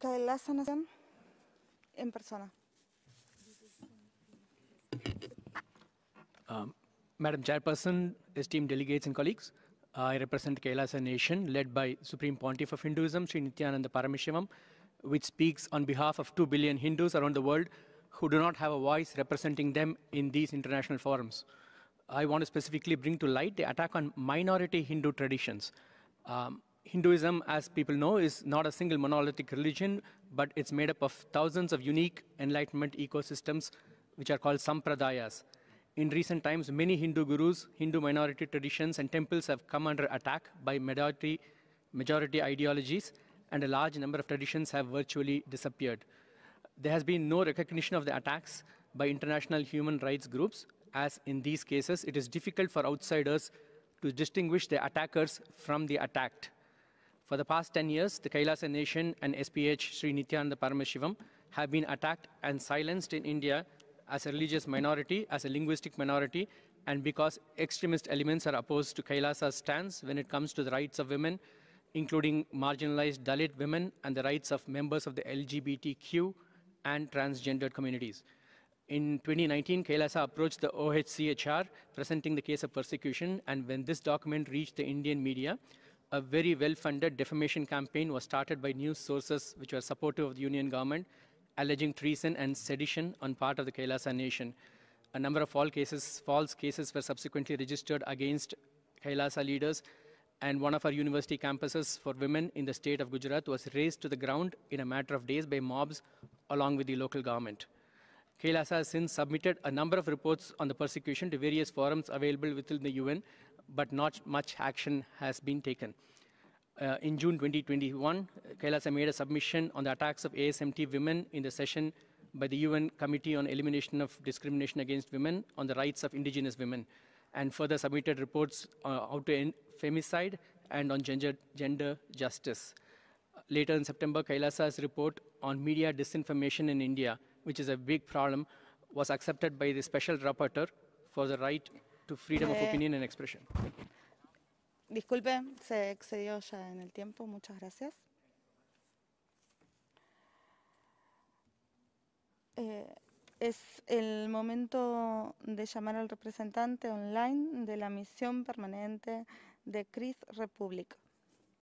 de la sanación en persona. Um, Madam Chairperson, esteemed delegates and colleagues, I represent Kailasa Nation, led by Supreme Pontiff of Hinduism, Sri Nityananda Paramishivam, which speaks on behalf of 2 billion Hindus around the world who do not have a voice representing them in these international forums. I want to specifically bring to light the attack on minority Hindu traditions. Um, Hinduism, as people know, is not a single monolithic religion, but it's made up of thousands of unique enlightenment ecosystems, which are called sampradayas. In recent times, many Hindu gurus, Hindu minority traditions, and temples have come under attack by majority, majority ideologies, and a large number of traditions have virtually disappeared. There has been no recognition of the attacks by international human rights groups, as in these cases, it is difficult for outsiders to distinguish the attackers from the attacked. For the past 10 years, the Kailasa Nation and SPH Sri Nityananda Paramashivam have been attacked and silenced in India as a religious minority, as a linguistic minority, and because extremist elements are opposed to Kailasa's stance when it comes to the rights of women, including marginalized Dalit women and the rights of members of the LGBTQ and transgendered communities. In 2019, Kailasa approached the OHCHR, presenting the case of persecution, and when this document reached the Indian media, a very well-funded defamation campaign was started by news sources which were supportive of the Union government, alleging treason and sedition on part of the Kailasa nation. A number of cases, false cases were subsequently registered against Kailasa leaders, and one of our university campuses for women in the state of Gujarat was razed to the ground in a matter of days by mobs along with the local government. Kailasa has since submitted a number of reports on the persecution to various forums available within the UN, but not much action has been taken. Uh, in June 2021, Kailasa made a submission on the attacks of ASMT women in the session by the UN Committee on Elimination of Discrimination Against Women on the Rights of Indigenous Women, and further submitted reports uh, on how to end femicide and on gender, gender justice. Later in September, Kailasa's report on media disinformation in India, which is a big problem, was accepted by the Special Rapporteur for the Right Disculpe, se excedió ya en el tiempo. Muchas gracias. Eh, es el momento de llamar al representante online de la misión permanente de Cris república